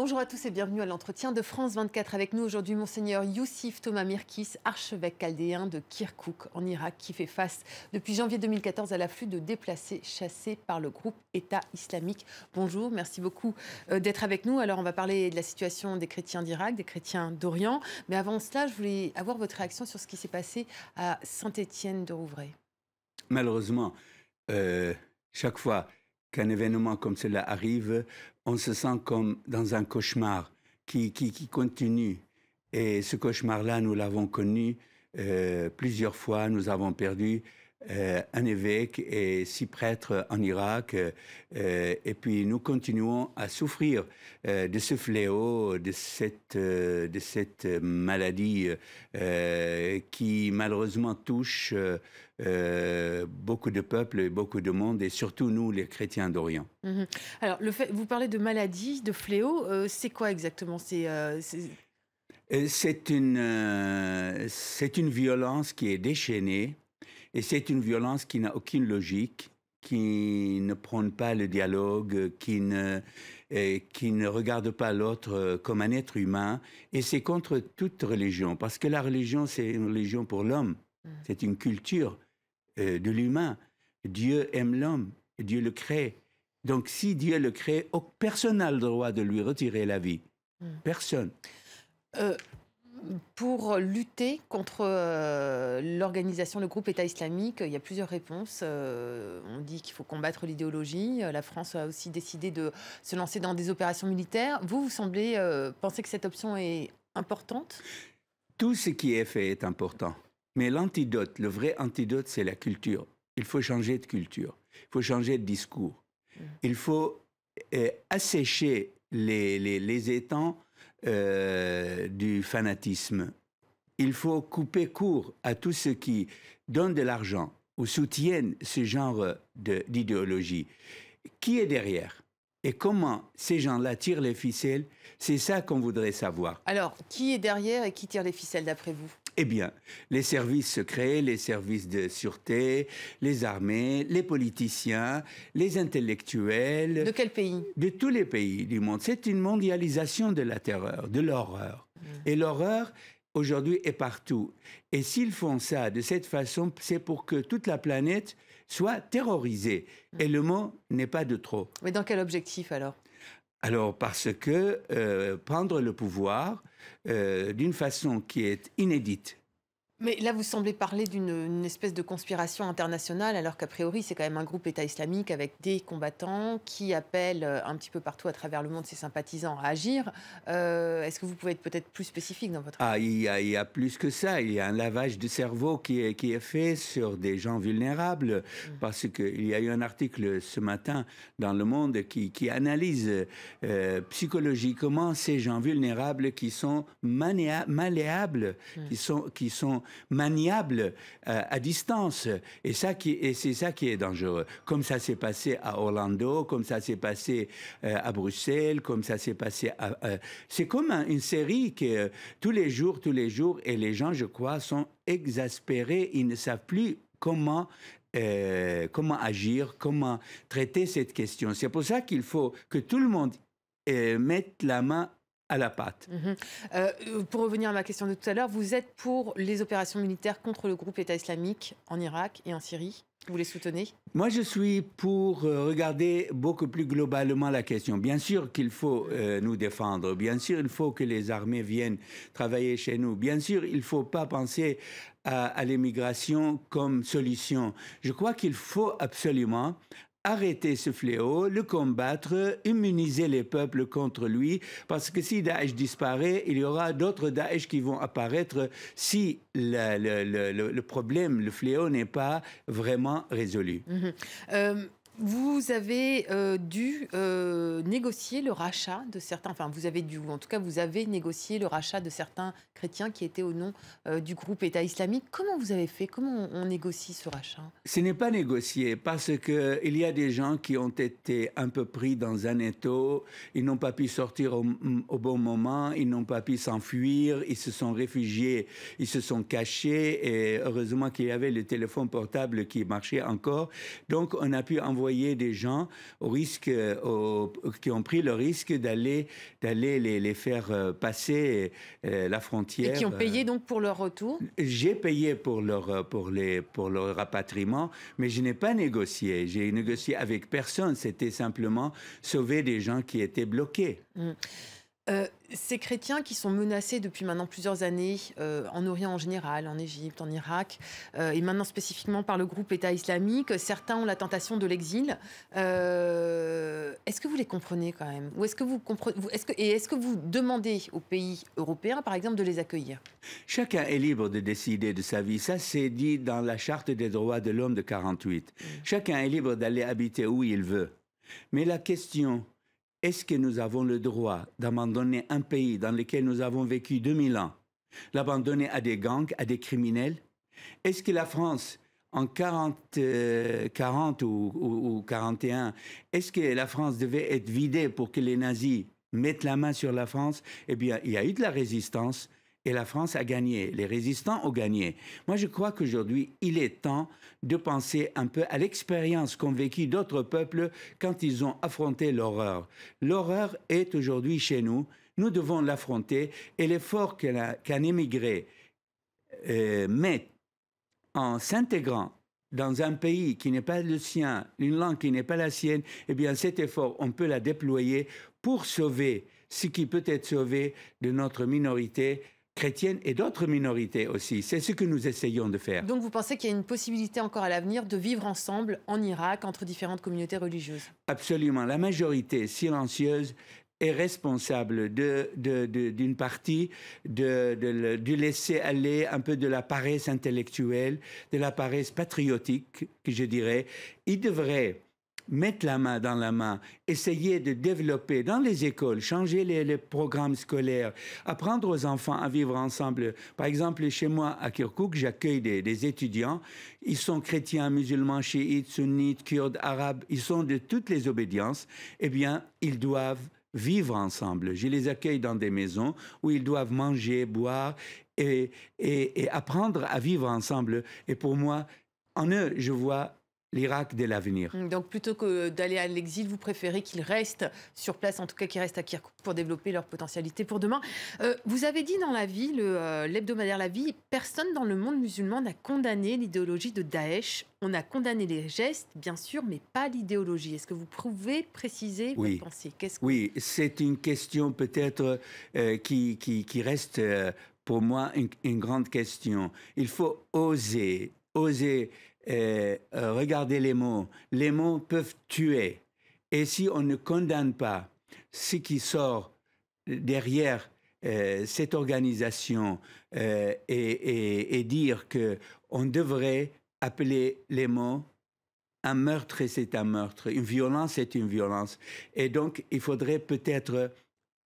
Bonjour à tous et bienvenue à l'entretien de France 24. Avec nous aujourd'hui, Monseigneur Youssif Thomas Mirkis, archevêque chaldéen de Kirkouk en Irak, qui fait face depuis janvier 2014 à l'afflux de déplacés chassés par le groupe État islamique. Bonjour, merci beaucoup euh, d'être avec nous. Alors, on va parler de la situation des chrétiens d'Irak, des chrétiens d'Orient. Mais avant cela, je voulais avoir votre réaction sur ce qui s'est passé à Saint-Étienne de Rouvray. Malheureusement, euh, chaque fois qu'un événement comme cela arrive, on se sent comme dans un cauchemar qui, qui, continue. Et ce cauchemar-là, nous l'avons connu euh, plusieurs fois, nous avons perdu euh, un évêque et six prêtres en Irak. Euh, euh, et puis nous continuons à souffrir de ce fléau, de cette, de cette maladie qui malheureusement touche beaucoup de peuples et beaucoup de monde, et surtout nous, les chrétiens d'Orient. Mhm. Alors, le fait, vous parlez de maladie, de fléau, c'est quoi exactement C'est c'est une, c'est une violence qui est déchaînée et c'est une violence qui n'a aucune logique, qui ne prône pas le dialogue, qui ne, qui ne regarde pas l'autre euh, comme un être humain. Et c'est contre toute religion, parce que la religion, c'est une religion pour l'homme, mm. c'est une culture euh, de l'humain. Dieu aime l'homme, Dieu le crée. Donc si Dieu le crée, personne n'a le droit de lui retirer la vie. Mm. Personne. Euh, pour lutter contre l'organisation, le groupe État islamique, il y a plusieurs réponses. Euh, on dit qu'il faut combattre l'idéologie. Euh, la France a aussi décidé de se lancer dans des opérations militaires. Vous, vous semblez euh, penser que cette option est importante Tout ce qui est fait est important. Mais l'antidote, le vrai antidote, c'est la culture. Il faut changer de culture. Il faut changer de discours. Mm. Il faut assécher les, étangs du fanatisme il faut couper court à tout ce qui donne de l'argent ou soutiennent ce genre d'idéologie. Qui est derrière et comment ces gens-là tirent les ficelles C'est ça qu'on voudrait savoir. Alors, qui est derrière et qui tire les ficelles d'après vous Eh bien, les services secrets, les services de sûreté, les armées, les politiciens, les intellectuels. De quel pays De tous les pays du monde. C'est une mondialisation de la terreur, de l'horreur. Mmh. Et l'horreur, aujourd'hui et partout. Et s'ils font ça de cette façon, c'est pour que toute la planète soit terrorisée. Hmm. Et le mot n'est pas de trop. Mais dans quel objectif alors alors parce que euh, prendre le pouvoir euh, d'une façon qui est inédite, mais là, vous semblez parler d'une espèce de conspiration internationale, alors qu'a priori, c'est quand même un groupe État islamique avec des combattants qui appellent euh, un petit peu partout à travers le monde ses sympathisants à agir. Euh, est-ce que vous pouvez être peut-être plus spécifique dans votre... Ah, il y, a, plus que ça. Il y a un lavage de cerveau qui est, qui est fait sur des gens vulnérables, mm. parce qu'il y a eu un article ce matin dans Le Monde qui, qui analyse euh, psychologiquement ces gens vulnérables qui sont mané malléables, mm. qui sont... Qui sont maniable euh, à distance. Et, ça qui, et c'est ça qui est dangereux. Comme ça s'est passé à Orlando, comme ça s'est passé euh, à Bruxelles, comme ça s'est passé à... Euh, c'est comme une série que tous les jours, tous les jours, et les gens, je crois, sont exaspérés, ils ne savent plus comment comment agir, comment traiter cette question. C'est pour ça qu'il faut que tout le monde mette la main à la patte. Mhm. — euh, euh, pour revenir à ma question de tout à l'heure, vous êtes pour les opérations militaires contre le groupe État islamique en Irak et en Syrie vous les soutenez Moi, je suis pour euh, regarder beaucoup plus globalement la question. Bien sûr qu'il faut nous défendre. Bien sûr, il faut que les armées viennent travailler chez nous. Bien sûr, il ne faut pas penser à, à l'immigration comme solution. Je crois qu'il faut absolument arrêter ce fléau, le combattre, immuniser les peuples contre lui, parce que si Daesh disparaît, il y aura d'autres Daesh qui vont apparaître si le, problème, le fléau n'est pas vraiment résolu. Mm-hmm. Euh, vous avez euh, dû euh, négocier le rachat de certains, enfin vous avez dû, en tout cas vous avez négocié le rachat de certains chrétiens qui étaient au nom euh, du groupe État islamique. Comment vous avez fait Comment on, négocie ce rachat Ce n'est pas négocié parce qu'il y a des gens qui ont été un peu pris dans un étau, ils n'ont pas pu sortir au, mm, au bon moment, ils n'ont pas pu s'enfuir, ils se sont réfugiés, ils se sont cachés et heureusement qu'il y avait le téléphone portable qui marchait encore. Donc on a pu envoyer des gens au risque, euh, qui ont pris le risque d'aller d'aller les, faire euh, passer euh, la frontière. Et qui ont payé donc pour leur retour J'ai payé pour leur, pour, les, pour leur rapatriement, mais je n'ai pas négocié. J'ai négocié avec personne. C'était simplement sauver des gens qui étaient bloqués. Mm. Euh, ces chrétiens qui sont menacés depuis maintenant plusieurs années euh, en Orient en général, en Égypte, en Irak, euh, et maintenant spécifiquement par le groupe État islamique, certains ont la tentation de l'exil. Est-ce que vous les comprenez quand même Ou est-ce que vous comprenez est Et est-ce que vous demandez aux pays européens, par exemple, de les accueillir Chacun est libre de décider de sa vie. Ça, c'est dit dans la Charte des droits de l'homme de 48. Mm. Chacun est libre d'aller habiter où il veut. Mais la question, est-ce que nous avons le droit d'abandonner un pays dans lequel nous avons vécu 2000 ans, l'abandonner à des gangs, à des criminels Est-ce que la France, en 40, euh, ou, ou, 41, est-ce que la France devait être vidée pour que les nazis mettent la main sur la France Eh bien, il y a eu de la résistance, et la France a gagné, les résistants ont gagné. Moi, je crois qu'aujourd'hui, il est temps de penser un peu à l'expérience qu'ont vécue d'autres peuples quand ils ont affronté l'horreur. L'horreur est aujourd'hui chez nous, nous devons l'affronter et l'effort qu'un émigré euh, met en s'intégrant dans un pays qui n'est pas le sien, une langue qui n'est pas la sienne, eh bien cet effort, on peut la déployer pour sauver ce qui peut être sauvé de notre minorité chrétienne et d'autres minorités aussi. C'est ce que nous essayons de faire. Donc vous pensez qu'il y a une possibilité encore à l'avenir de vivre ensemble en Irak entre différentes communautés religieuses Absolument. La majorité silencieuse est responsable d'une de, partie de, du laisser aller un peu de la paresse intellectuelle, de la paresse patriotique, que je dirais. Il devrait mettre la main dans la main, essayer de développer dans les écoles, changer les, programmes scolaires, apprendre aux enfants à vivre ensemble. Par exemple, chez moi à Kirkuk, j'accueille des, étudiants. Ils sont chrétiens, musulmans, chiites, sunnites, kurdes, arabes. Ils sont de toutes les obédiences. Eh bien, ils doivent vivre ensemble. Je les accueille dans des maisons où ils doivent manger, boire et, et apprendre à vivre ensemble. Et pour moi, en eux, je vois l'Irak dès l'avenir. Mmh, donc plutôt que d'aller à l'exil, vous préférez qu'ils restent sur place, en tout cas qu'ils restent à Kirkuk pour développer leur potentialité pour demain. Euh, vous avez dit dans la vie, euh, l'hebdomadaire La Vie, personne dans le monde musulman n'a condamné l'idéologie de Daesh. On a condamné les gestes, bien sûr, mais pas l'idéologie. Est-ce que vous pouvez préciser oui. votre pensée que... Oui, c'est une question peut-être euh, qui, qui, reste pour moi une grande question. Il faut oser oser euh, euh, regarder les mots. Les mots peuvent tuer. Et si on ne condamne pas ce qui sort derrière euh, cette organisation et, et, dire que on devrait appeler les mots un meurtre, c'est un meurtre, une violence, c'est une violence. Et donc, il faudrait peut-être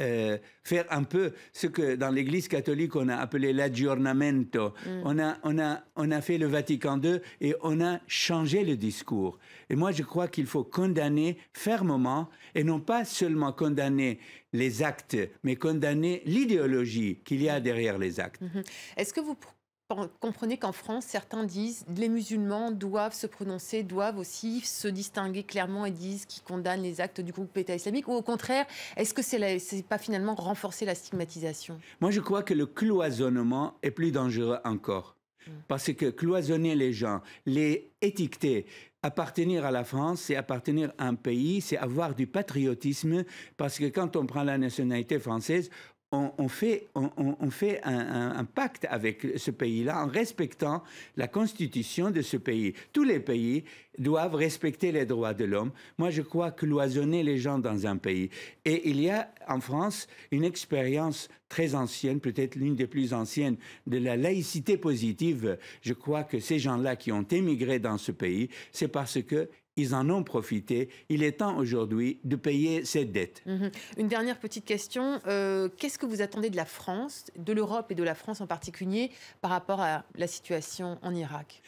euh, faire un peu ce que dans l'Église catholique on a appelé l'aggiornamento. Mm. On, a, on, a, on a fait le Vatican II et on a changé le discours. Et moi je crois qu'il faut condamner fermement et non pas seulement condamner les actes, mais condamner l'idéologie qu'il y a derrière les actes. Mm-hmm. Est-ce que vous comprenez qu'en France, certains disent les musulmans doivent se prononcer, doivent aussi se distinguer clairement et disent qu'ils condamnent les actes du groupe État islamique Ou au contraire, est-ce que c'est n'est pas finalement renforcer la stigmatisation Moi, je crois que le cloisonnement est plus dangereux encore. Mm. Parce que cloisonner les gens, les étiqueter, appartenir à la France, c'est appartenir à un pays, c'est avoir du patriotisme, parce que quand on prend la nationalité française, on, fait, un, pacte avec ce pays-là en respectant la constitution de ce pays. Tous les pays doivent respecter les droits de l'homme. Moi, je crois que cloisonner les gens dans un pays. Et il y a en France une expérience très ancienne, peut-être l'une des plus anciennes, de la laïcité positive. Je crois que ces gens-là qui ont émigré dans ce pays, c'est parce que ils en ont profité. Il est temps aujourd'hui de payer cette dette. Mhm. Une dernière petite question. Euh, qu'est-ce que vous attendez de la France, de l'Europe et de la France en particulier par rapport à la situation en Irak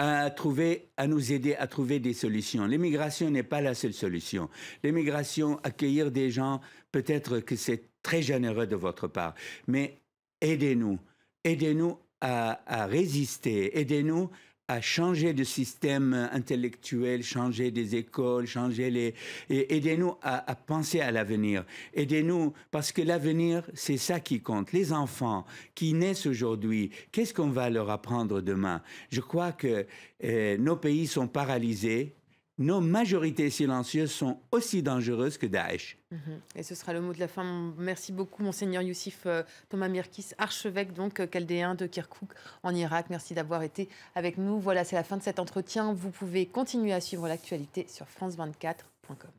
à trouver, à nous aider à trouver des solutions. L'immigration n'est pas la seule solution. L'immigration, accueillir des gens, peut-être que c'est très généreux de votre part, mais aidez-nous, aidez-nous à résister, aidez-nous à changer de système intellectuel, changer des écoles, changer les... Aidez-nous à, penser à l'avenir. Aidez-nous, parce que l'avenir, c'est ça qui compte. Les enfants qui naissent aujourd'hui, qu'est-ce qu'on va leur apprendre demain Je crois que euh, nos pays sont paralysés nos majorités silencieuses sont aussi dangereuses que Daesh. Mm-hmm. Et ce sera le mot de la fin. Merci beaucoup, Monseigneur Youssif euh, Thomas Mirkis, archevêque donc euh, chaldéen de Kirkouk en Irak. Merci d'avoir été avec nous. Voilà, c'est la fin de cet entretien. Vous pouvez continuer à suivre l'actualité sur France24.com.